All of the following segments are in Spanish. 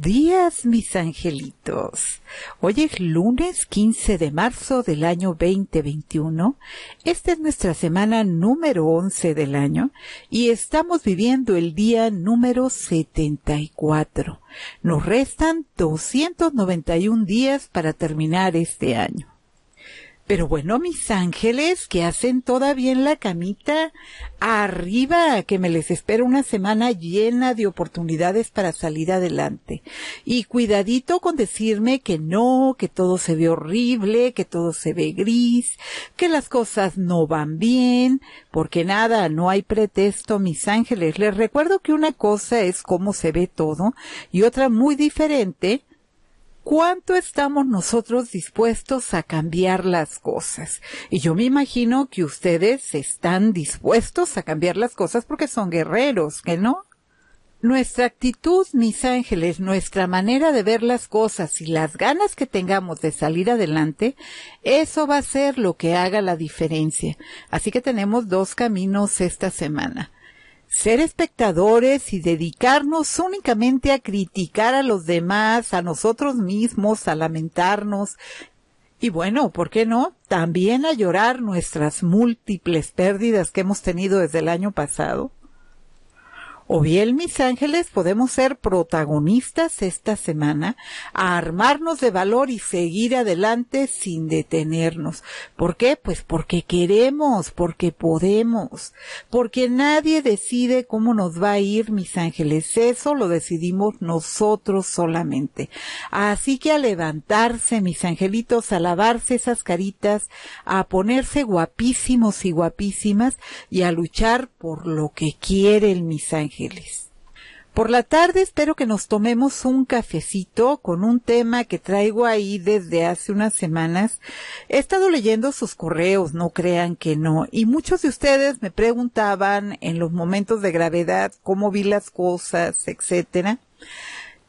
días, mis angelitos. Hoy es lunes 15 de marzo del año 2021. Esta es nuestra semana número 11 del año y estamos viviendo el día número 74. Nos restan 291 días para terminar este año. Pero bueno, mis ángeles que hacen todavía bien la camita, arriba, que me les espero una semana llena de oportunidades para salir adelante. Y cuidadito con decirme que no, que todo se ve horrible, que todo se ve gris, que las cosas no van bien, porque nada, no hay pretexto, mis ángeles. Les recuerdo que una cosa es cómo se ve todo y otra muy diferente cuánto estamos nosotros dispuestos a cambiar las cosas. Y yo me imagino que ustedes están dispuestos a cambiar las cosas porque son guerreros, ¿que no? Nuestra actitud, mis ángeles, nuestra manera de ver las cosas y las ganas que tengamos de salir adelante, eso va a ser lo que haga la diferencia. Así que tenemos dos caminos esta semana ser espectadores y dedicarnos únicamente a criticar a los demás, a nosotros mismos, a lamentarnos y bueno, ¿por qué no? También a llorar nuestras múltiples pérdidas que hemos tenido desde el año pasado o bien mis ángeles podemos ser protagonistas esta semana, a armarnos de valor y seguir adelante sin detenernos. ¿Por qué? Pues porque queremos, porque podemos, porque nadie decide cómo nos va a ir, mis ángeles. Eso lo decidimos nosotros solamente. Así que a levantarse, mis angelitos, a lavarse esas caritas, a ponerse guapísimos y guapísimas y a luchar por lo que quiere el mis por la tarde espero que nos tomemos un cafecito con un tema que traigo ahí desde hace unas semanas. He estado leyendo sus correos, no crean que no, y muchos de ustedes me preguntaban en los momentos de gravedad cómo vi las cosas, etcétera.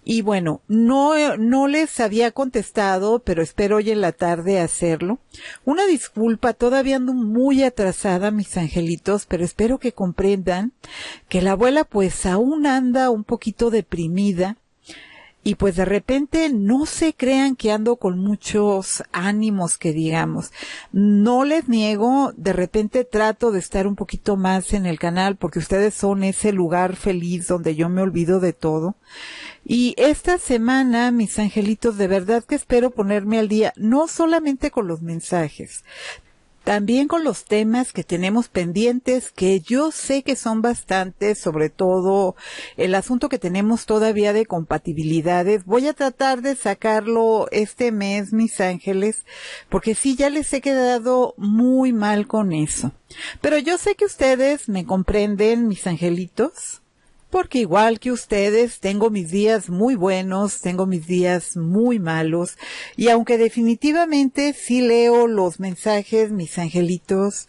Y bueno, no, no les había contestado, pero espero hoy en la tarde hacerlo. Una disculpa, todavía ando muy atrasada, mis angelitos, pero espero que comprendan que la abuela pues aún anda un poquito deprimida y pues de repente no se crean que ando con muchos ánimos que digamos. No les niego, de repente trato de estar un poquito más en el canal porque ustedes son ese lugar feliz donde yo me olvido de todo. Y esta semana, mis angelitos, de verdad que espero ponerme al día, no solamente con los mensajes, también con los temas que tenemos pendientes, que yo sé que son bastantes, sobre todo el asunto que tenemos todavía de compatibilidades. Voy a tratar de sacarlo este mes, mis ángeles, porque sí, ya les he quedado muy mal con eso. Pero yo sé que ustedes me comprenden, mis angelitos porque igual que ustedes, tengo mis días muy buenos, tengo mis días muy malos, y aunque definitivamente sí leo los mensajes, mis angelitos,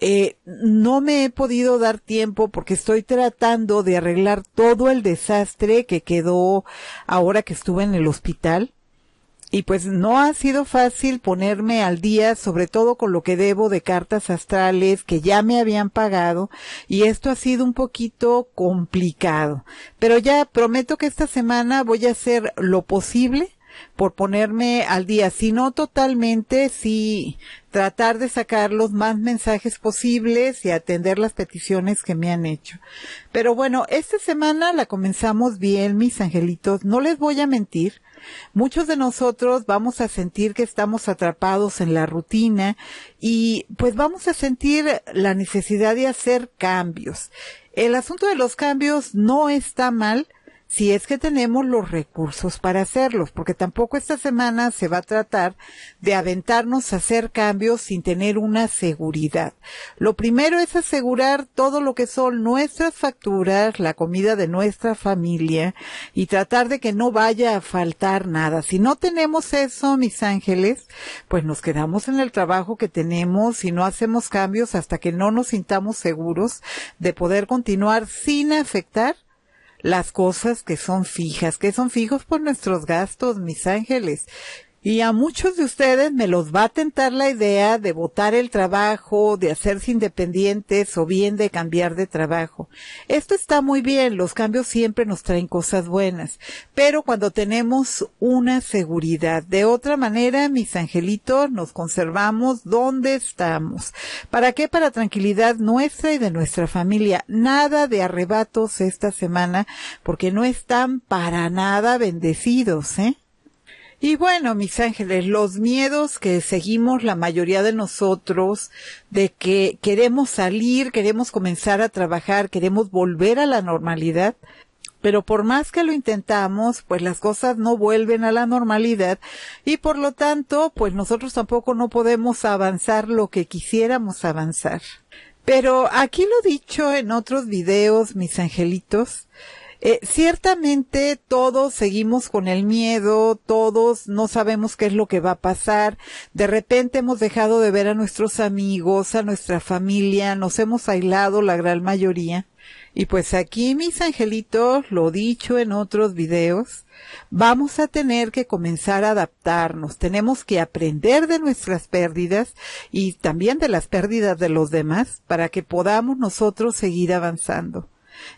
eh, no me he podido dar tiempo porque estoy tratando de arreglar todo el desastre que quedó ahora que estuve en el hospital. Y pues no ha sido fácil ponerme al día, sobre todo con lo que debo de cartas astrales que ya me habían pagado y esto ha sido un poquito complicado. Pero ya prometo que esta semana voy a hacer lo posible por ponerme al día, si no totalmente, si tratar de sacar los más mensajes posibles y atender las peticiones que me han hecho. Pero bueno, esta semana la comenzamos bien, mis angelitos, no les voy a mentir, muchos de nosotros vamos a sentir que estamos atrapados en la rutina y pues vamos a sentir la necesidad de hacer cambios. El asunto de los cambios no está mal, si es que tenemos los recursos para hacerlos, porque tampoco esta semana se va a tratar de aventarnos a hacer cambios sin tener una seguridad. Lo primero es asegurar todo lo que son nuestras facturas, la comida de nuestra familia y tratar de que no vaya a faltar nada. Si no tenemos eso, mis ángeles, pues nos quedamos en el trabajo que tenemos y no hacemos cambios hasta que no nos sintamos seguros de poder continuar sin afectar las cosas que son fijas, que son fijos por nuestros gastos, mis ángeles, y a muchos de ustedes me los va a tentar la idea de votar el trabajo, de hacerse independientes o bien de cambiar de trabajo. Esto está muy bien, los cambios siempre nos traen cosas buenas, pero cuando tenemos una seguridad. De otra manera, mis angelitos, nos conservamos donde estamos. ¿Para qué? Para tranquilidad nuestra y de nuestra familia. Nada de arrebatos esta semana porque no están para nada bendecidos, ¿eh? Y bueno, mis ángeles, los miedos que seguimos la mayoría de nosotros de que queremos salir, queremos comenzar a trabajar, queremos volver a la normalidad, pero por más que lo intentamos, pues las cosas no vuelven a la normalidad y por lo tanto, pues nosotros tampoco no podemos avanzar lo que quisiéramos avanzar. Pero aquí lo dicho en otros videos, mis angelitos, eh, ciertamente todos seguimos con el miedo, todos no sabemos qué es lo que va a pasar. De repente hemos dejado de ver a nuestros amigos, a nuestra familia, nos hemos aislado la gran mayoría. Y pues aquí, mis angelitos, lo dicho en otros videos, vamos a tener que comenzar a adaptarnos, tenemos que aprender de nuestras pérdidas y también de las pérdidas de los demás para que podamos nosotros seguir avanzando.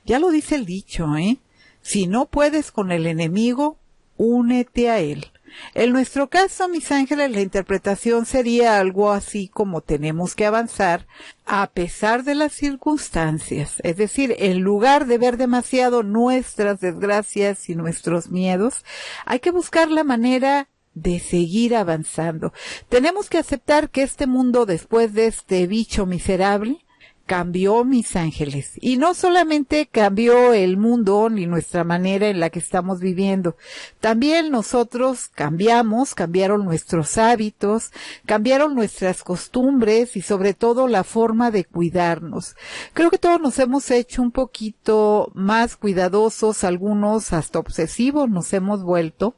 Ya lo dice el dicho, ¿eh? Si no puedes con el enemigo, únete a él. En nuestro caso, mis ángeles, la interpretación sería algo así como tenemos que avanzar a pesar de las circunstancias. Es decir, en lugar de ver demasiado nuestras desgracias y nuestros miedos, hay que buscar la manera de seguir avanzando. Tenemos que aceptar que este mundo, después de este bicho miserable, cambió mis ángeles. Y no solamente cambió el mundo ni nuestra manera en la que estamos viviendo, también nosotros cambiamos, cambiaron nuestros hábitos, cambiaron nuestras costumbres y sobre todo la forma de cuidarnos. Creo que todos nos hemos hecho un poquito más cuidadosos, algunos hasta obsesivos nos hemos vuelto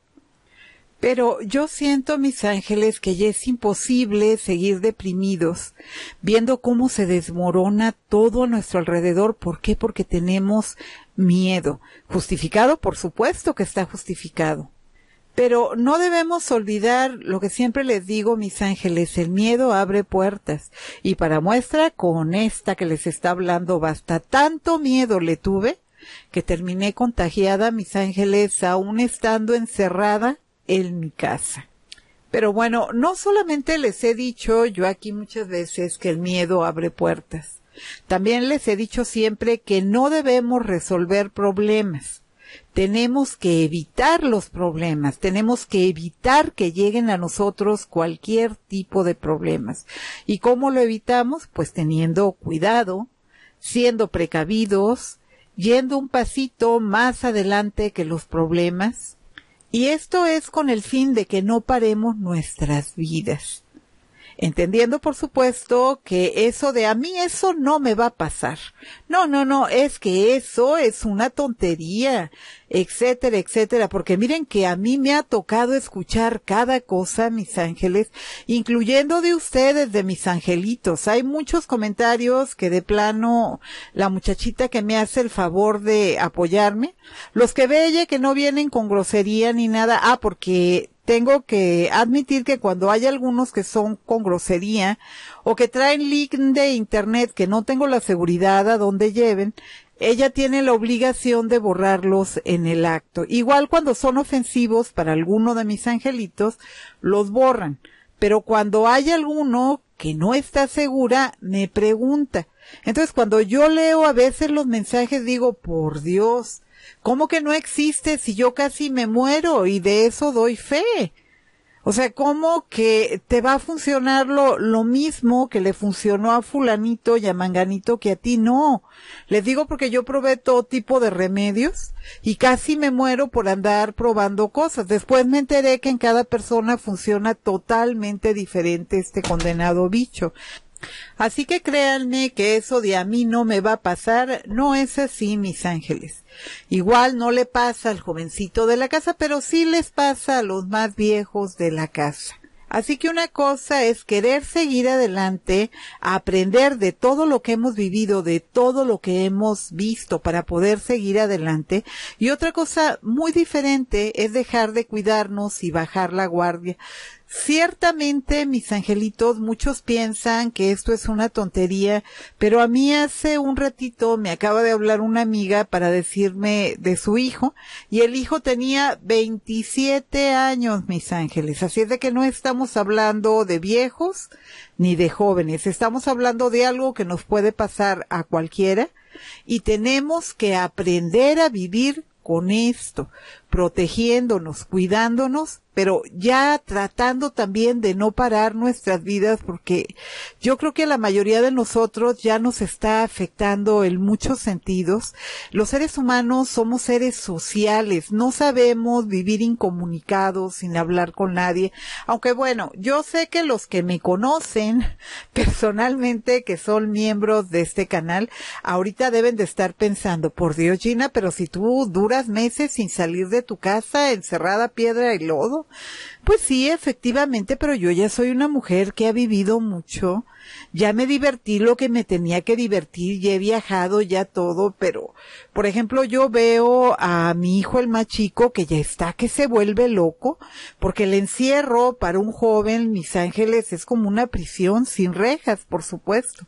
pero yo siento, mis ángeles, que ya es imposible seguir deprimidos, viendo cómo se desmorona todo a nuestro alrededor. ¿Por qué? Porque tenemos miedo. Justificado, por supuesto que está justificado. Pero no debemos olvidar lo que siempre les digo, mis ángeles, el miedo abre puertas. Y para muestra, con esta que les está hablando, basta. Tanto miedo le tuve que terminé contagiada, mis ángeles, aún estando encerrada en mi casa. Pero bueno, no solamente les he dicho yo aquí muchas veces que el miedo abre puertas. También les he dicho siempre que no debemos resolver problemas. Tenemos que evitar los problemas, tenemos que evitar que lleguen a nosotros cualquier tipo de problemas. ¿Y cómo lo evitamos? Pues teniendo cuidado, siendo precavidos, yendo un pasito más adelante que los problemas, y esto es con el fin de que no paremos nuestras vidas entendiendo por supuesto que eso de a mí eso no me va a pasar. No, no, no, es que eso es una tontería, etcétera, etcétera, porque miren que a mí me ha tocado escuchar cada cosa, mis ángeles, incluyendo de ustedes, de mis angelitos. Hay muchos comentarios que de plano la muchachita que me hace el favor de apoyarme, los que ve ella que no vienen con grosería ni nada, ah, porque tengo que admitir que cuando hay algunos que son con grosería o que traen link de internet que no tengo la seguridad a dónde lleven, ella tiene la obligación de borrarlos en el acto. Igual cuando son ofensivos para alguno de mis angelitos, los borran. Pero cuando hay alguno que no está segura, me pregunta. Entonces cuando yo leo a veces los mensajes digo, por Dios, ¿Cómo que no existe si yo casi me muero y de eso doy fe? O sea, ¿cómo que te va a funcionar lo, mismo que le funcionó a fulanito y a manganito que a ti? No. Les digo porque yo probé todo tipo de remedios y casi me muero por andar probando cosas. Después me enteré que en cada persona funciona totalmente diferente este condenado bicho. Así que créanme que eso de a mí no me va a pasar no es así, mis ángeles. Igual no le pasa al jovencito de la casa, pero sí les pasa a los más viejos de la casa. Así que una cosa es querer seguir adelante, aprender de todo lo que hemos vivido, de todo lo que hemos visto para poder seguir adelante. Y otra cosa muy diferente es dejar de cuidarnos y bajar la guardia. Ciertamente, mis angelitos, muchos piensan que esto es una tontería, pero a mí hace un ratito me acaba de hablar una amiga para decirme de su hijo, y el hijo tenía 27 años, mis ángeles. Así es de que no estamos hablando de viejos ni de jóvenes, estamos hablando de algo que nos puede pasar a cualquiera, y tenemos que aprender a vivir con esto, protegiéndonos, cuidándonos, pero ya tratando también de no parar nuestras vidas porque yo creo que la mayoría de nosotros ya nos está afectando en muchos sentidos. Los seres humanos somos seres sociales, no sabemos vivir incomunicados, sin hablar con nadie, aunque bueno, yo sé que los que me conocen personalmente, que son miembros de este canal, ahorita deben de estar pensando, por Dios Gina, pero si tú duras meses sin salir de tu casa encerrada piedra y lodo. Pues sí, efectivamente, pero yo ya soy una mujer que ha vivido mucho. Ya me divertí lo que me tenía que divertir, ya he viajado, ya todo, pero, por ejemplo, yo veo a mi hijo el más chico que ya está, que se vuelve loco, porque el encierro para un joven, mis ángeles, es como una prisión sin rejas, por supuesto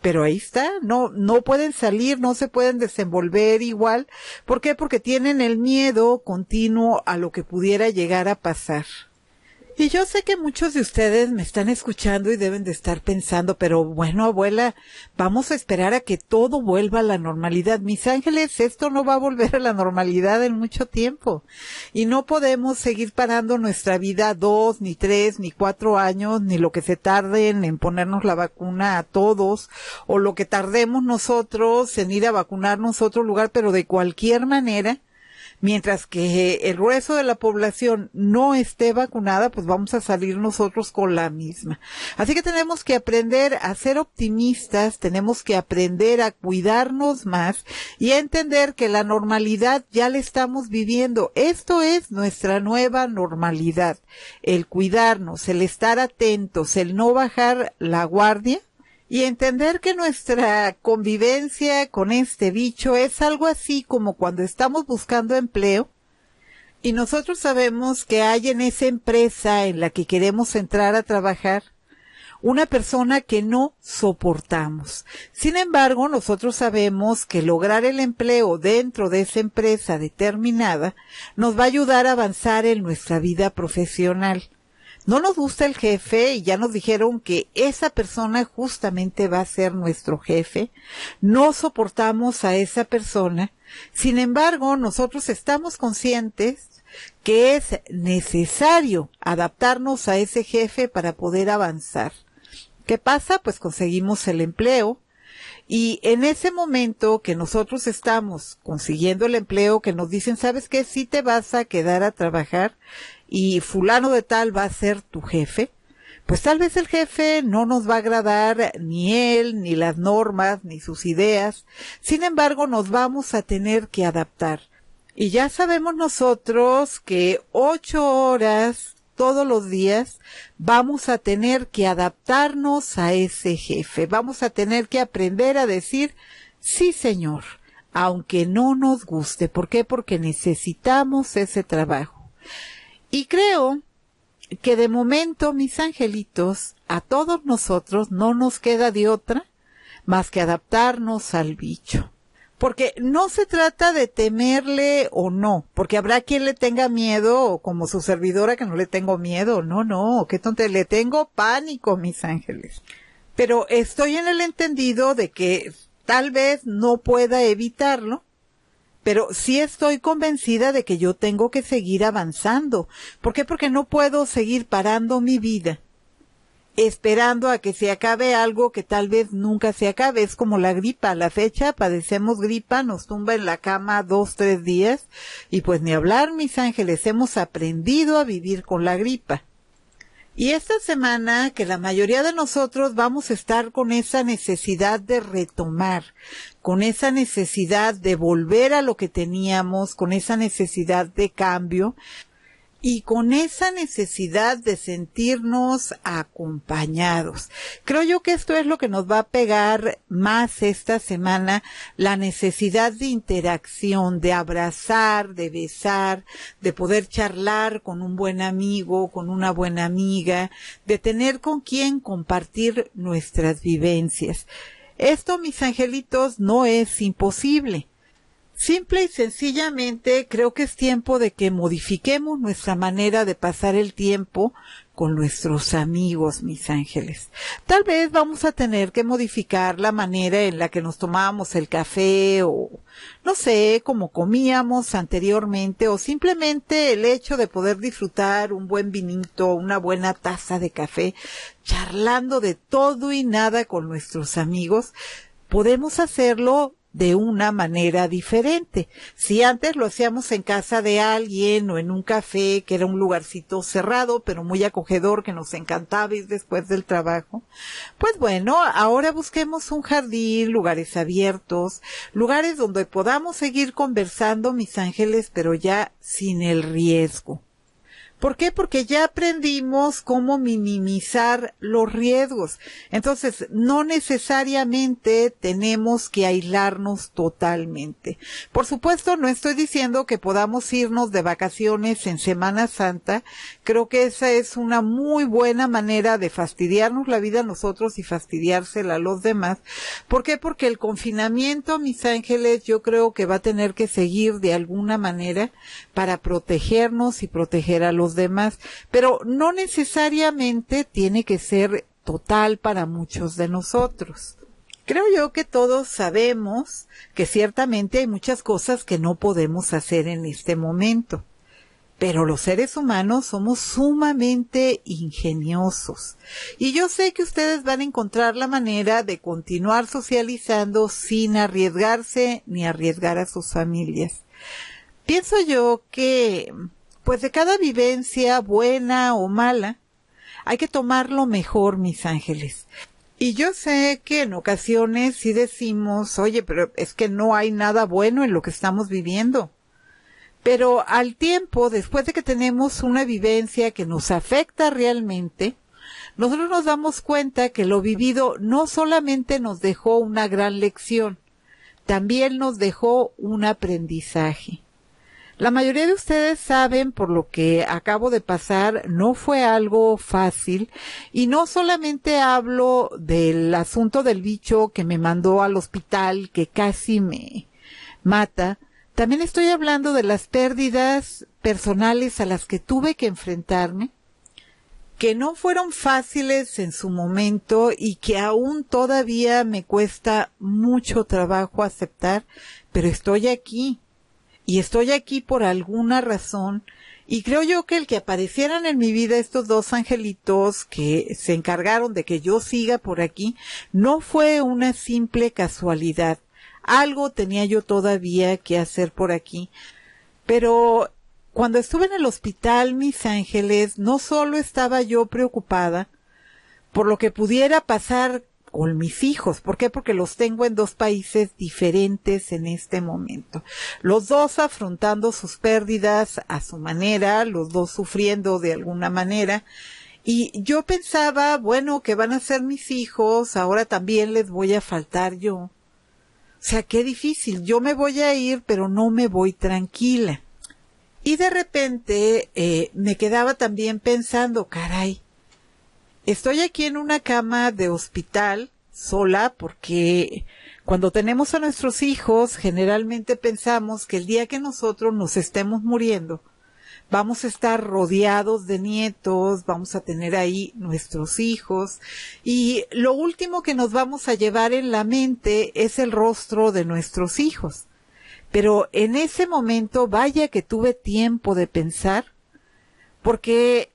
pero ahí está, no, no pueden salir, no se pueden desenvolver igual. ¿Por qué? Porque tienen el miedo continuo a lo que pudiera llegar a pasar. Y yo sé que muchos de ustedes me están escuchando y deben de estar pensando, pero bueno, abuela, vamos a esperar a que todo vuelva a la normalidad. Mis ángeles, esto no va a volver a la normalidad en mucho tiempo. Y no podemos seguir parando nuestra vida dos, ni tres, ni cuatro años, ni lo que se tarde en ponernos la vacuna a todos, o lo que tardemos nosotros en ir a vacunarnos a otro lugar, pero de cualquier manera, mientras que eh, el grueso de la población no esté vacunada, pues vamos a salir nosotros con la misma. Así que tenemos que aprender a ser optimistas, tenemos que aprender a cuidarnos más y a entender que la normalidad ya la estamos viviendo. Esto es nuestra nueva normalidad, el cuidarnos, el estar atentos, el no bajar la guardia y entender que nuestra convivencia con este bicho es algo así como cuando estamos buscando empleo y nosotros sabemos que hay en esa empresa en la que queremos entrar a trabajar una persona que no soportamos. Sin embargo, nosotros sabemos que lograr el empleo dentro de esa empresa determinada nos va a ayudar a avanzar en nuestra vida profesional no nos gusta el jefe y ya nos dijeron que esa persona justamente va a ser nuestro jefe, no soportamos a esa persona, sin embargo nosotros estamos conscientes que es necesario adaptarnos a ese jefe para poder avanzar. ¿Qué pasa? Pues conseguimos el empleo, y en ese momento que nosotros estamos consiguiendo el empleo, que nos dicen, ¿sabes qué? Si te vas a quedar a trabajar y fulano de tal va a ser tu jefe, pues tal vez el jefe no nos va a agradar ni él, ni las normas, ni sus ideas. Sin embargo, nos vamos a tener que adaptar. Y ya sabemos nosotros que ocho horas todos los días vamos a tener que adaptarnos a ese jefe. Vamos a tener que aprender a decir, sí señor, aunque no nos guste. ¿Por qué? Porque necesitamos ese trabajo. Y creo que de momento, mis angelitos, a todos nosotros no nos queda de otra más que adaptarnos al bicho. Porque no se trata de temerle o no, porque habrá quien le tenga miedo, como su servidora que no le tengo miedo, no, no, qué tonte, le tengo pánico, mis ángeles. Pero estoy en el entendido de que tal vez no pueda evitarlo, pero sí estoy convencida de que yo tengo que seguir avanzando. ¿Por qué? Porque no puedo seguir parando mi vida esperando a que se acabe algo que tal vez nunca se acabe. Es como la gripa. A la fecha padecemos gripa, nos tumba en la cama dos, tres días y pues ni hablar, mis ángeles, hemos aprendido a vivir con la gripa. Y esta semana que la mayoría de nosotros vamos a estar con esa necesidad de retomar, con esa necesidad de volver a lo que teníamos, con esa necesidad de cambio y con esa necesidad de sentirnos acompañados. Creo yo que esto es lo que nos va a pegar más esta semana, la necesidad de interacción, de abrazar, de besar, de poder charlar con un buen amigo, con una buena amiga, de tener con quien compartir nuestras vivencias. Esto, mis angelitos, no es imposible. Simple y sencillamente creo que es tiempo de que modifiquemos nuestra manera de pasar el tiempo con nuestros amigos, mis ángeles. Tal vez vamos a tener que modificar la manera en la que nos tomamos el café o, no sé, como comíamos anteriormente o simplemente el hecho de poder disfrutar un buen vinito, una buena taza de café, charlando de todo y nada con nuestros amigos. Podemos hacerlo de una manera diferente. Si antes lo hacíamos en casa de alguien o en un café, que era un lugarcito cerrado, pero muy acogedor, que nos encantaba después del trabajo, pues bueno, ahora busquemos un jardín, lugares abiertos, lugares donde podamos seguir conversando, mis ángeles, pero ya sin el riesgo. ¿Por qué? Porque ya aprendimos cómo minimizar los riesgos. Entonces, no necesariamente tenemos que aislarnos totalmente. Por supuesto, no estoy diciendo que podamos irnos de vacaciones en Semana Santa. Creo que esa es una muy buena manera de fastidiarnos la vida a nosotros y fastidiársela a los demás. ¿Por qué? Porque el confinamiento, mis ángeles, yo creo que va a tener que seguir de alguna manera para protegernos y proteger a los demás, pero no necesariamente tiene que ser total para muchos de nosotros. Creo yo que todos sabemos que ciertamente hay muchas cosas que no podemos hacer en este momento. Pero los seres humanos somos sumamente ingeniosos. Y yo sé que ustedes van a encontrar la manera de continuar socializando sin arriesgarse ni arriesgar a sus familias. Pienso yo que pues de cada vivencia, buena o mala, hay que tomarlo mejor, mis ángeles. Y yo sé que en ocasiones sí decimos, oye, pero es que no hay nada bueno en lo que estamos viviendo. Pero al tiempo, después de que tenemos una vivencia que nos afecta realmente, nosotros nos damos cuenta que lo vivido no solamente nos dejó una gran lección, también nos dejó un aprendizaje. La mayoría de ustedes saben por lo que acabo de pasar, no fue algo fácil y no solamente hablo del asunto del bicho que me mandó al hospital que casi me mata, también estoy hablando de las pérdidas personales a las que tuve que enfrentarme, que no fueron fáciles en su momento y que aún todavía me cuesta mucho trabajo aceptar, pero estoy aquí y estoy aquí por alguna razón. Y creo yo que el que aparecieran en mi vida estos dos angelitos que se encargaron de que yo siga por aquí no fue una simple casualidad. Algo tenía yo todavía que hacer por aquí. Pero cuando estuve en el hospital, mis ángeles, no solo estaba yo preocupada por lo que pudiera pasar con mis hijos. ¿Por qué? Porque los tengo en dos países diferentes en este momento. Los dos afrontando sus pérdidas a su manera, los dos sufriendo de alguna manera. Y yo pensaba, bueno, que van a ser mis hijos, ahora también les voy a faltar yo. O sea, qué difícil, yo me voy a ir, pero no me voy tranquila. Y de repente eh, me quedaba también pensando, caray, estoy aquí en una cama de hospital sola porque cuando tenemos a nuestros hijos generalmente pensamos que el día que nosotros nos estemos muriendo vamos a estar rodeados de nietos, vamos a tener ahí nuestros hijos y lo último que nos vamos a llevar en la mente es el rostro de nuestros hijos. Pero en ese momento, vaya que tuve tiempo de pensar, porque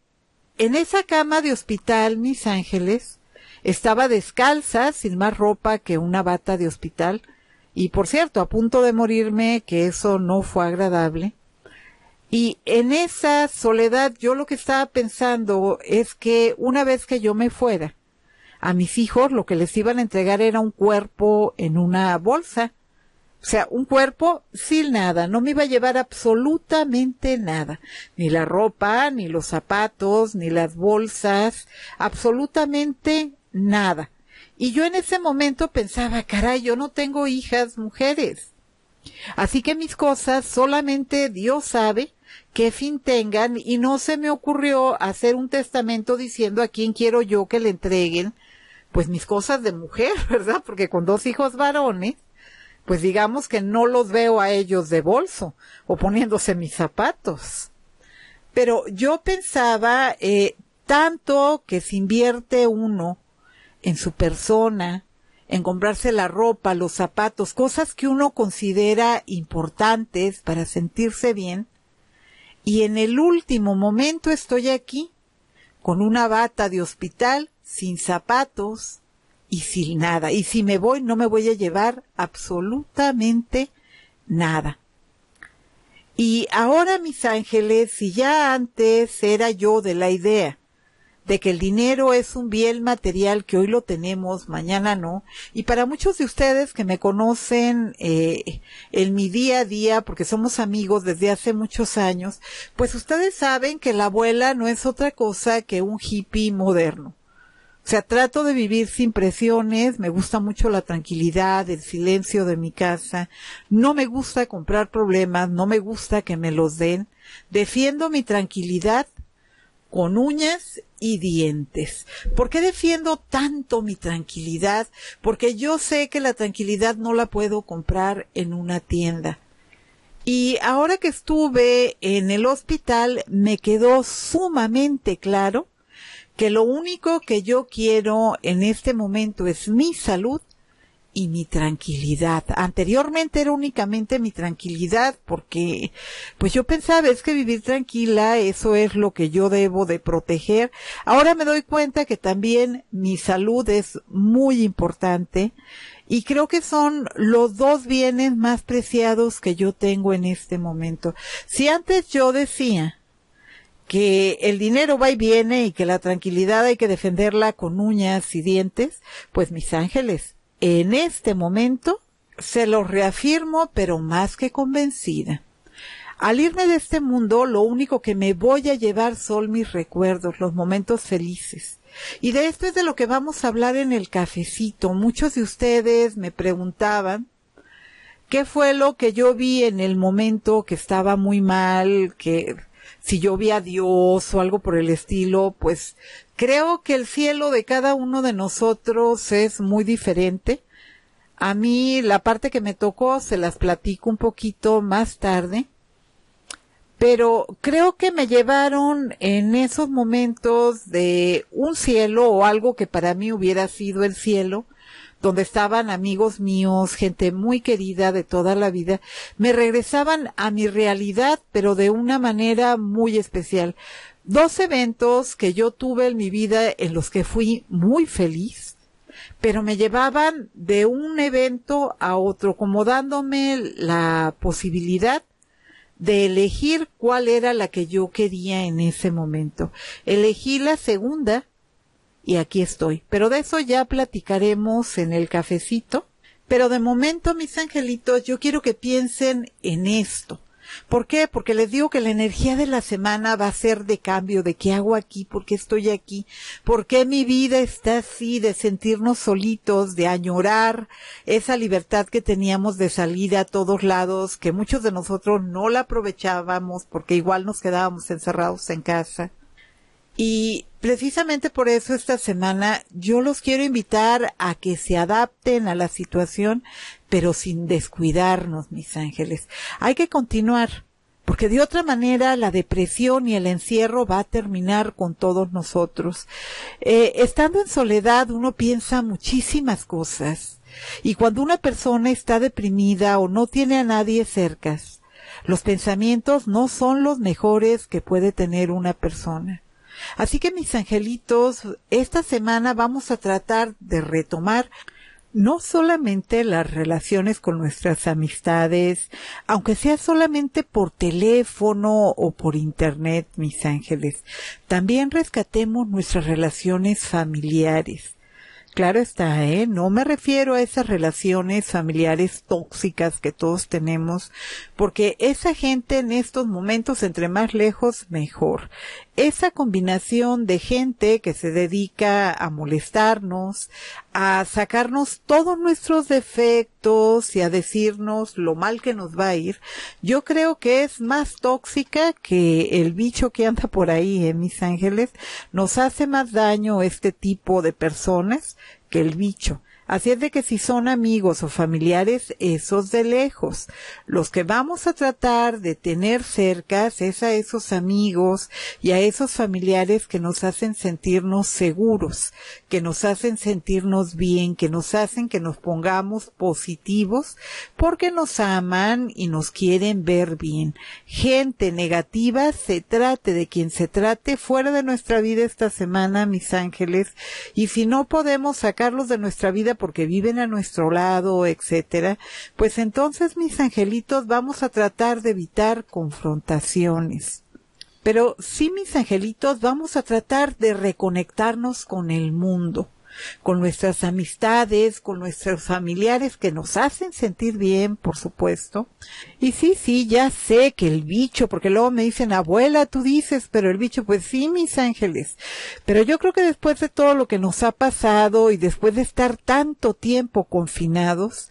en esa cama de hospital, mis ángeles, estaba descalza, sin más ropa que una bata de hospital, y por cierto, a punto de morirme, que eso no fue agradable. Y en esa soledad yo lo que estaba pensando es que una vez que yo me fuera, a mis hijos lo que les iban a entregar era un cuerpo en una bolsa o sea, un cuerpo sin nada, no me iba a llevar absolutamente nada, ni la ropa, ni los zapatos, ni las bolsas, absolutamente nada. Y yo en ese momento pensaba, caray, yo no tengo hijas mujeres. Así que mis cosas solamente Dios sabe qué fin tengan y no se me ocurrió hacer un testamento diciendo a quién quiero yo que le entreguen pues mis cosas de mujer, ¿verdad? Porque con dos hijos varones, pues digamos que no los veo a ellos de bolso o poniéndose mis zapatos. Pero yo pensaba eh, tanto que se invierte uno en su persona, en comprarse la ropa, los zapatos, cosas que uno considera importantes para sentirse bien, y en el último momento estoy aquí, con una bata de hospital, sin zapatos, y sin nada. Y si me voy, no me voy a llevar absolutamente nada. Y ahora, mis ángeles, si ya antes era yo de la idea de que el dinero es un bien material que hoy lo tenemos, mañana no. Y para muchos de ustedes que me conocen eh, en mi día a día, porque somos amigos desde hace muchos años, pues ustedes saben que la abuela no es otra cosa que un hippie moderno. O sea, trato de vivir sin presiones, me gusta mucho la tranquilidad, el silencio de mi casa, no me gusta comprar problemas, no me gusta que me los den, defiendo mi tranquilidad con uñas y dientes. ¿Por qué defiendo tanto mi tranquilidad? Porque yo sé que la tranquilidad no la puedo comprar en una tienda. Y ahora que estuve en el hospital me quedó sumamente claro que lo único que yo quiero en este momento es mi salud y mi tranquilidad. Anteriormente era únicamente mi tranquilidad porque pues yo pensaba es que vivir tranquila eso es lo que yo debo de proteger. Ahora me doy cuenta que también mi salud es muy importante y creo que son los dos bienes más preciados que yo tengo en este momento. Si antes yo decía que el dinero va y viene y que la tranquilidad hay que defenderla con uñas y dientes, pues mis ángeles, en este momento se lo reafirmo, pero más que convencida. Al irme de este mundo, lo único que me voy a llevar son mis recuerdos, los momentos felices. Y de esto es de lo que vamos a hablar en el cafecito. Muchos de ustedes me preguntaban qué fue lo que yo vi en el momento que estaba muy mal, que si yo vi a Dios o algo por el estilo, pues creo que el cielo de cada uno de nosotros es muy diferente. A mí la parte que me tocó se las platico un poquito más tarde, pero creo que me llevaron en esos momentos de un cielo o algo que para mí hubiera sido el cielo donde estaban amigos míos, gente muy querida de toda la vida, me regresaban a mi realidad, pero de una manera muy especial. Dos eventos que yo tuve en mi vida en los que fui muy feliz, pero me llevaban de un evento a otro, como dándome la posibilidad de elegir cuál era la que yo quería en ese momento. Elegí la segunda y aquí estoy. Pero de eso ya platicaremos en el cafecito. Pero de momento, mis angelitos, yo quiero que piensen en esto. ¿Por qué? Porque les digo que la energía de la semana va a ser de cambio, de qué hago aquí, por qué estoy aquí, por qué mi vida está así, de sentirnos solitos, de añorar esa libertad que teníamos de salir a todos lados, que muchos de nosotros no la aprovechábamos porque igual nos quedábamos encerrados en casa. Y precisamente por eso esta semana yo los quiero invitar a que se adapten a la situación, pero sin descuidarnos, mis ángeles. Hay que continuar, porque de otra manera la depresión y el encierro va a terminar con todos nosotros. Eh, estando en soledad uno piensa muchísimas cosas. Y cuando una persona está deprimida o no tiene a nadie cerca, los pensamientos no son los mejores que puede tener una persona. Así que mis angelitos, esta semana vamos a tratar de retomar no solamente las relaciones con nuestras amistades, aunque sea solamente por teléfono o por internet, mis ángeles, también rescatemos nuestras relaciones familiares. Claro está, ¿eh? No me refiero a esas relaciones familiares tóxicas que todos tenemos, porque esa gente en estos momentos, entre más lejos, mejor. Esa combinación de gente que se dedica a molestarnos, a sacarnos todos nuestros defectos y a decirnos lo mal que nos va a ir, yo creo que es más tóxica que el bicho que anda por ahí en ¿eh, mis ángeles. Nos hace más daño este tipo de personas que el bicho. Así es de que si son amigos o familiares, esos de lejos. Los que vamos a tratar de tener cerca es a esos amigos y a esos familiares que nos hacen sentirnos seguros, que nos hacen sentirnos bien, que nos hacen que nos pongamos positivos, porque nos aman y nos quieren ver bien. Gente negativa, se trate de quien se trate, fuera de nuestra vida esta semana, mis ángeles, y si no podemos sacarlos de nuestra vida porque viven a nuestro lado, etcétera, pues entonces, mis angelitos, vamos a tratar de evitar confrontaciones. Pero sí, mis angelitos, vamos a tratar de reconectarnos con el mundo con nuestras amistades, con nuestros familiares que nos hacen sentir bien, por supuesto. Y sí, sí, ya sé que el bicho, porque luego me dicen, abuela, tú dices, pero el bicho, pues sí, mis ángeles. Pero yo creo que después de todo lo que nos ha pasado y después de estar tanto tiempo confinados,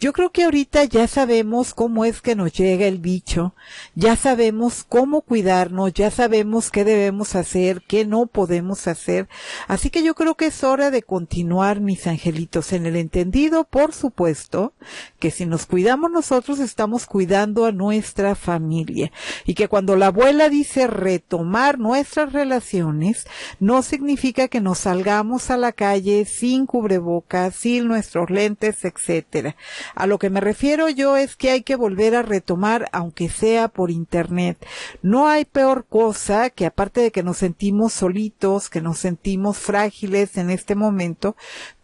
yo creo que ahorita ya sabemos cómo es que nos llega el bicho, ya sabemos cómo cuidarnos, ya sabemos qué debemos hacer, qué no podemos hacer. Así que yo creo que es hora de continuar, mis angelitos, en el entendido, por supuesto, que si nos cuidamos nosotros estamos cuidando a nuestra familia y que cuando la abuela dice retomar nuestras relaciones, no significa que nos salgamos a la calle sin cubrebocas, sin nuestros lentes, etcétera. A lo que me refiero yo es que hay que volver a retomar, aunque sea por internet. No hay peor cosa que aparte de que nos sentimos solitos, que nos sentimos frágiles en este momento,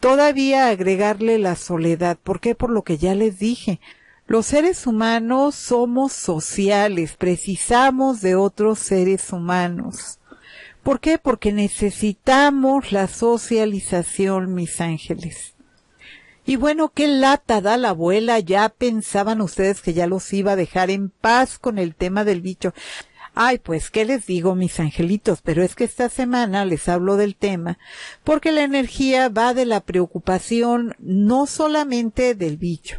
todavía agregarle la soledad. ¿Por qué? Por lo que ya les dije. Los seres humanos somos sociales, precisamos de otros seres humanos. ¿Por qué? Porque necesitamos la socialización, mis ángeles. Y bueno, qué lata da la abuela, ya pensaban ustedes que ya los iba a dejar en paz con el tema del bicho. Ay, pues, ¿qué les digo, mis angelitos? Pero es que esta semana les hablo del tema, porque la energía va de la preocupación no solamente del bicho,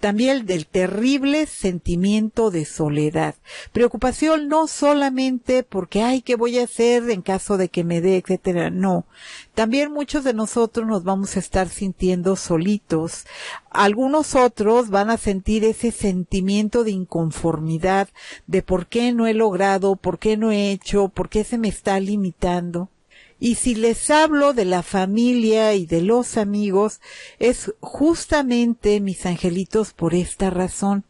también del terrible sentimiento de soledad. Preocupación no solamente porque, ay, ¿qué voy a hacer en caso de que me dé, etcétera? No. También muchos de nosotros nos vamos a estar sintiendo solitos. Algunos otros van a sentir ese sentimiento de inconformidad, de por qué no he logrado, por qué no he hecho, por qué se me está limitando. Y si les hablo de la familia y de los amigos, es justamente, mis angelitos, por esta razón.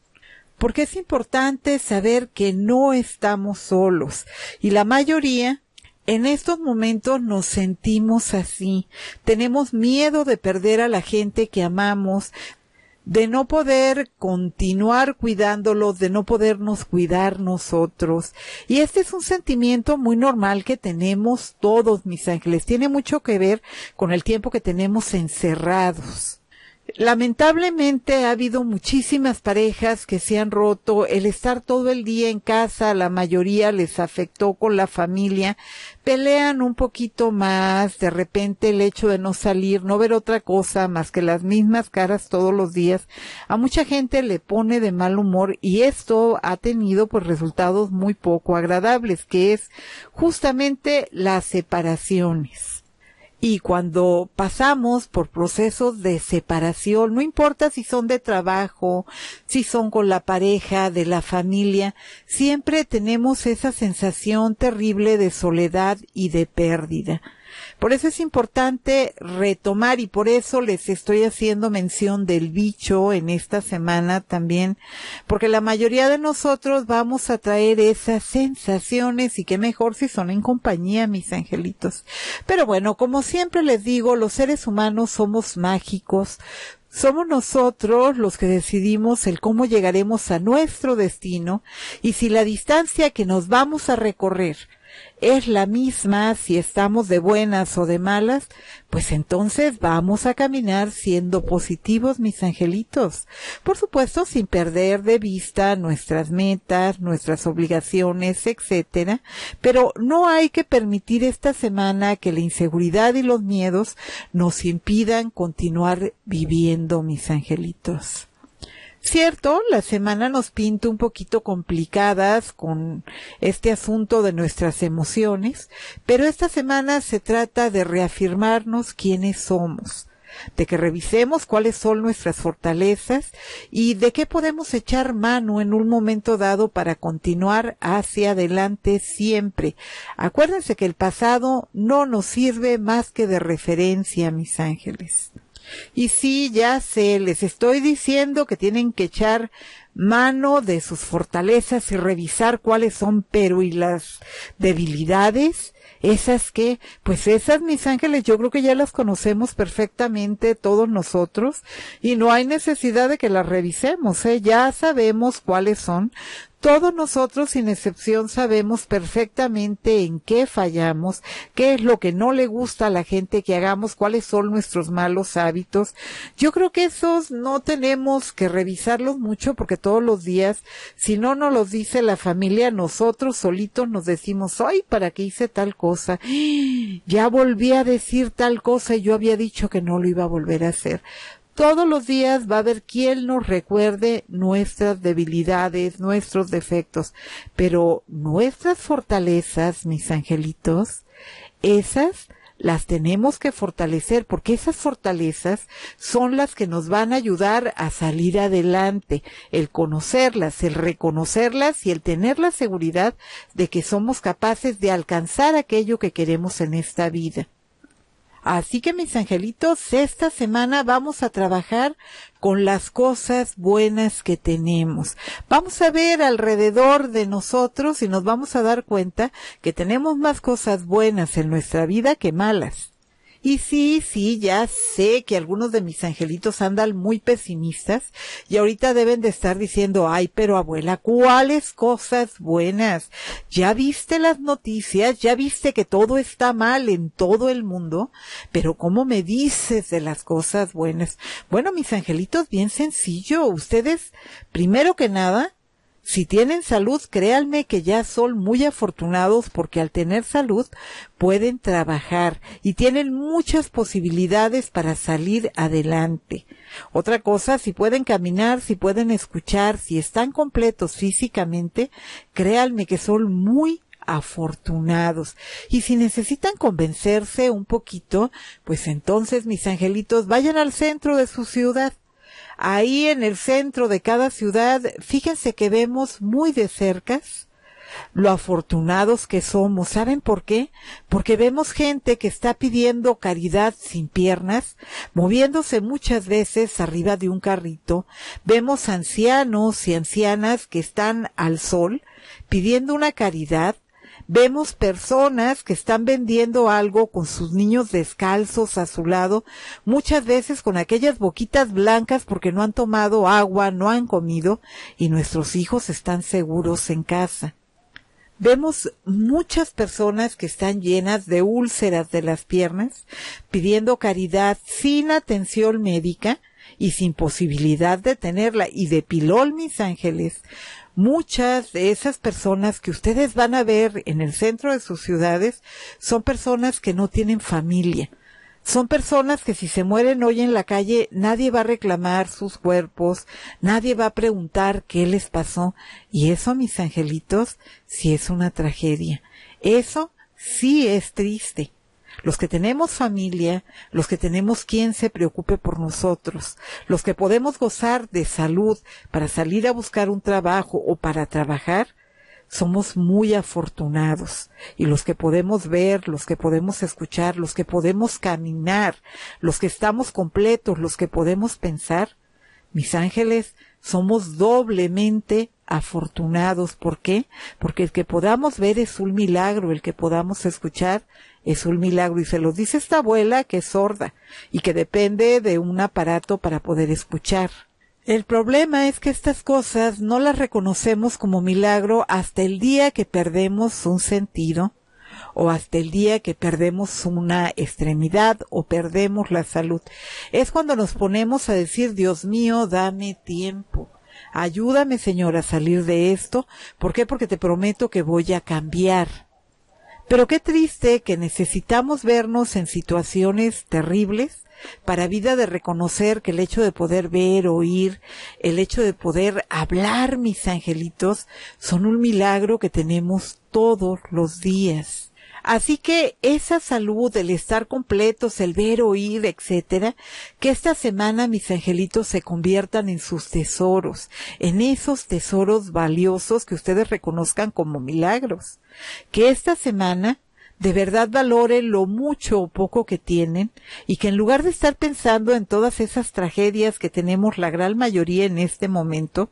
Porque es importante saber que no estamos solos. Y la mayoría, en estos momentos nos sentimos así. Tenemos miedo de perder a la gente que amamos, de no poder continuar cuidándolos, de no podernos cuidar nosotros. Y este es un sentimiento muy normal que tenemos todos, mis ángeles. Tiene mucho que ver con el tiempo que tenemos encerrados. Lamentablemente ha habido muchísimas parejas que se han roto. El estar todo el día en casa, la mayoría les afectó con la familia. Pelean un poquito más. De repente el hecho de no salir, no ver otra cosa más que las mismas caras todos los días. A mucha gente le pone de mal humor y esto ha tenido pues resultados muy poco agradables, que es justamente las separaciones y cuando pasamos por procesos de separación, no importa si son de trabajo, si son con la pareja, de la familia, siempre tenemos esa sensación terrible de soledad y de pérdida. Por eso es importante retomar y por eso les estoy haciendo mención del bicho en esta semana también, porque la mayoría de nosotros vamos a traer esas sensaciones y qué mejor si son en compañía, mis angelitos. Pero bueno, como siempre les digo, los seres humanos somos mágicos, somos nosotros los que decidimos el cómo llegaremos a nuestro destino y si la distancia que nos vamos a recorrer es la misma si estamos de buenas o de malas, pues entonces vamos a caminar siendo positivos, mis angelitos. Por supuesto, sin perder de vista nuestras metas, nuestras obligaciones, etcétera, pero no hay que permitir esta semana que la inseguridad y los miedos nos impidan continuar viviendo, mis angelitos. Cierto, la semana nos pinta un poquito complicadas con este asunto de nuestras emociones, pero esta semana se trata de reafirmarnos quiénes somos, de que revisemos cuáles son nuestras fortalezas y de qué podemos echar mano en un momento dado para continuar hacia adelante siempre. Acuérdense que el pasado no nos sirve más que de referencia, mis ángeles. Y sí, ya sé, les estoy diciendo que tienen que echar mano de sus fortalezas y revisar cuáles son, pero y las debilidades, esas que, pues esas mis ángeles, yo creo que ya las conocemos perfectamente todos nosotros y no hay necesidad de que las revisemos, ¿eh? ya sabemos cuáles son todos nosotros, sin excepción, sabemos perfectamente en qué fallamos, qué es lo que no le gusta a la gente que hagamos, cuáles son nuestros malos hábitos. Yo creo que esos no tenemos que revisarlos mucho porque todos los días, si no nos los dice la familia, nosotros solitos nos decimos, ay, ¿para qué hice tal cosa? Ya volví a decir tal cosa y yo había dicho que no lo iba a volver a hacer. Todos los días va a haber quien nos recuerde nuestras debilidades, nuestros defectos, pero nuestras fortalezas, mis angelitos, esas las tenemos que fortalecer porque esas fortalezas son las que nos van a ayudar a salir adelante, el conocerlas, el reconocerlas y el tener la seguridad de que somos capaces de alcanzar aquello que queremos en esta vida. Así que mis angelitos, esta semana vamos a trabajar con las cosas buenas que tenemos. Vamos a ver alrededor de nosotros y nos vamos a dar cuenta que tenemos más cosas buenas en nuestra vida que malas. Y sí, sí, ya sé que algunos de mis angelitos andan muy pesimistas y ahorita deben de estar diciendo, ay, pero abuela, ¿cuáles cosas buenas? Ya viste las noticias, ya viste que todo está mal en todo el mundo, pero ¿cómo me dices de las cosas buenas? Bueno, mis angelitos, bien sencillo, ustedes, primero que nada, si tienen salud, créanme que ya son muy afortunados porque al tener salud pueden trabajar y tienen muchas posibilidades para salir adelante. Otra cosa, si pueden caminar, si pueden escuchar, si están completos físicamente, créanme que son muy afortunados. Y si necesitan convencerse un poquito, pues entonces mis angelitos vayan al centro de su ciudad ahí en el centro de cada ciudad, fíjense que vemos muy de cerca lo afortunados que somos. ¿Saben por qué? Porque vemos gente que está pidiendo caridad sin piernas, moviéndose muchas veces arriba de un carrito. Vemos ancianos y ancianas que están al sol pidiendo una caridad Vemos personas que están vendiendo algo con sus niños descalzos a su lado, muchas veces con aquellas boquitas blancas porque no han tomado agua, no han comido y nuestros hijos están seguros en casa. Vemos muchas personas que están llenas de úlceras de las piernas, pidiendo caridad sin atención médica y sin posibilidad de tenerla. Y de pilol mis ángeles, muchas de esas personas que ustedes van a ver en el centro de sus ciudades son personas que no tienen familia. Son personas que si se mueren hoy en la calle nadie va a reclamar sus cuerpos, nadie va a preguntar qué les pasó. Y eso, mis angelitos, sí es una tragedia. Eso sí es triste los que tenemos familia, los que tenemos quien se preocupe por nosotros, los que podemos gozar de salud para salir a buscar un trabajo o para trabajar, somos muy afortunados y los que podemos ver, los que podemos escuchar, los que podemos caminar, los que estamos completos, los que podemos pensar, mis ángeles, somos doblemente afortunados. ¿Por qué? Porque el que podamos ver es un milagro, el que podamos escuchar es un milagro y se lo dice esta abuela que es sorda y que depende de un aparato para poder escuchar. El problema es que estas cosas no las reconocemos como milagro hasta el día que perdemos un sentido o hasta el día que perdemos una extremidad o perdemos la salud. Es cuando nos ponemos a decir, Dios mío, dame tiempo. Ayúdame, Señor, a salir de esto. ¿Por qué? Porque te prometo que voy a cambiar. Pero qué triste que necesitamos vernos en situaciones terribles para vida de reconocer que el hecho de poder ver, oír, el hecho de poder hablar, mis angelitos, son un milagro que tenemos todos los días. Así que esa salud, el estar completos, el ver, oír, etcétera, que esta semana mis angelitos se conviertan en sus tesoros, en esos tesoros valiosos que ustedes reconozcan como milagros. Que esta semana de verdad valoren lo mucho o poco que tienen y que en lugar de estar pensando en todas esas tragedias que tenemos la gran mayoría en este momento,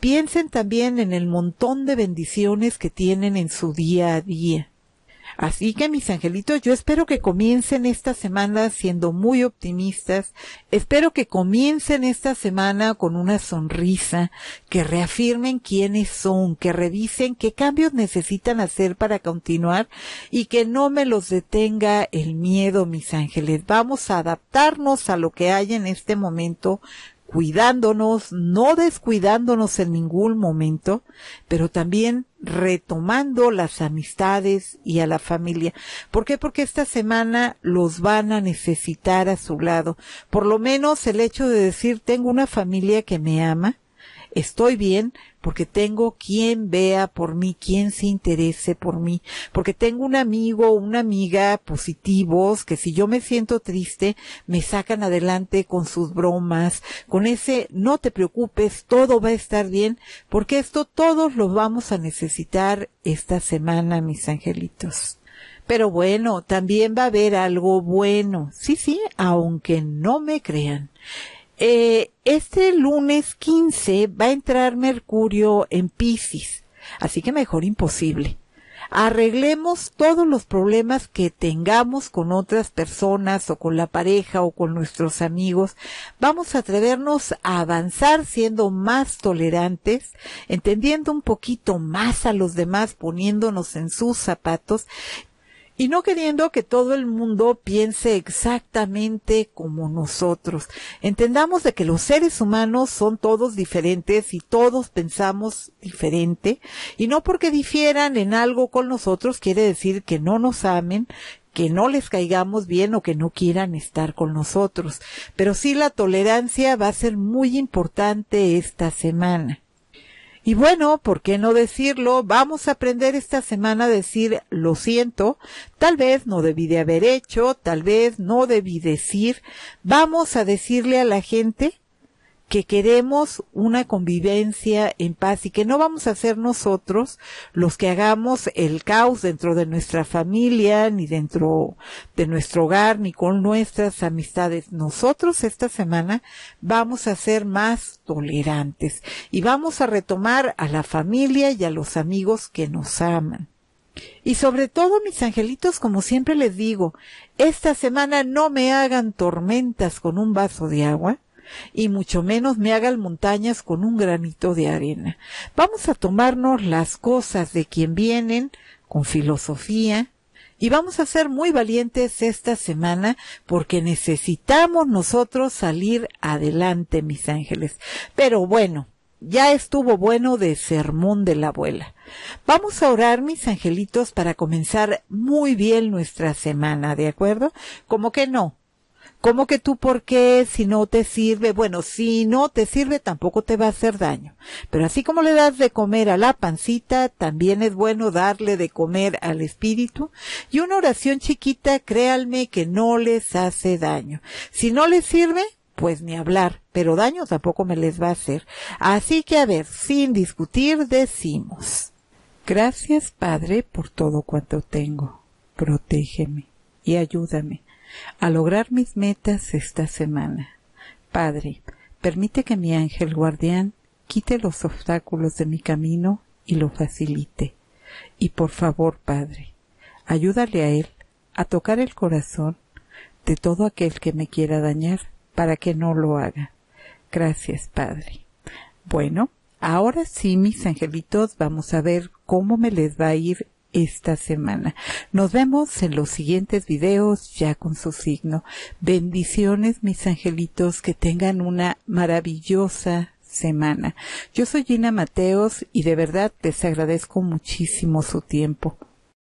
piensen también en el montón de bendiciones que tienen en su día a día. Así que mis angelitos, yo espero que comiencen esta semana siendo muy optimistas, espero que comiencen esta semana con una sonrisa, que reafirmen quiénes son, que revisen qué cambios necesitan hacer para continuar y que no me los detenga el miedo, mis ángeles. Vamos a adaptarnos a lo que hay en este momento cuidándonos, no descuidándonos en ningún momento, pero también retomando las amistades y a la familia. ¿Por qué? Porque esta semana los van a necesitar a su lado. Por lo menos el hecho de decir, tengo una familia que me ama, estoy bien porque tengo quien vea por mí, quien se interese por mí, porque tengo un amigo o una amiga positivos que si yo me siento triste, me sacan adelante con sus bromas, con ese no te preocupes, todo va a estar bien, porque esto todos lo vamos a necesitar esta semana, mis angelitos. Pero bueno, también va a haber algo bueno. Sí, sí, aunque no me crean. Eh, este lunes 15 va a entrar Mercurio en Pisces, así que mejor imposible. Arreglemos todos los problemas que tengamos con otras personas o con la pareja o con nuestros amigos. Vamos a atrevernos a avanzar siendo más tolerantes, entendiendo un poquito más a los demás, poniéndonos en sus zapatos y no queriendo que todo el mundo piense exactamente como nosotros. Entendamos de que los seres humanos son todos diferentes y todos pensamos diferente y no porque difieran en algo con nosotros quiere decir que no nos amen, que no les caigamos bien o que no quieran estar con nosotros. Pero sí la tolerancia va a ser muy importante esta semana. Y bueno, ¿por qué no decirlo? Vamos a aprender esta semana a decir lo siento, tal vez no debí de haber hecho, tal vez no debí decir. Vamos a decirle a la gente que queremos una convivencia en paz y que no vamos a ser nosotros los que hagamos el caos dentro de nuestra familia, ni dentro de nuestro hogar, ni con nuestras amistades. Nosotros esta semana vamos a ser más tolerantes y vamos a retomar a la familia y a los amigos que nos aman. Y sobre todo, mis angelitos, como siempre les digo, esta semana no me hagan tormentas con un vaso de agua, y mucho menos me hagan montañas con un granito de arena. Vamos a tomarnos las cosas de quien vienen con filosofía, y vamos a ser muy valientes esta semana porque necesitamos nosotros salir adelante, mis ángeles. Pero bueno, ya estuvo bueno de sermón de la abuela. Vamos a orar, mis angelitos, para comenzar muy bien nuestra semana, ¿de acuerdo? Como que no, ¿Cómo que tú por qué? Si no te sirve, bueno, si no te sirve tampoco te va a hacer daño. Pero así como le das de comer a la pancita, también es bueno darle de comer al espíritu. Y una oración chiquita, créanme que no les hace daño. Si no les sirve, pues ni hablar, pero daño tampoco me les va a hacer. Así que a ver, sin discutir, decimos. Gracias, Padre, por todo cuanto tengo. Protégeme y ayúdame a lograr mis metas esta semana. Padre, permite que mi ángel guardián quite los obstáculos de mi camino y lo facilite. Y por favor, Padre, ayúdale a él a tocar el corazón de todo aquel que me quiera dañar para que no lo haga. Gracias, Padre. Bueno, ahora sí, mis angelitos, vamos a ver cómo me les va a ir esta semana. Nos vemos en los siguientes videos ya con su signo. Bendiciones mis angelitos, que tengan una maravillosa semana. Yo soy Gina Mateos y de verdad les agradezco muchísimo su tiempo.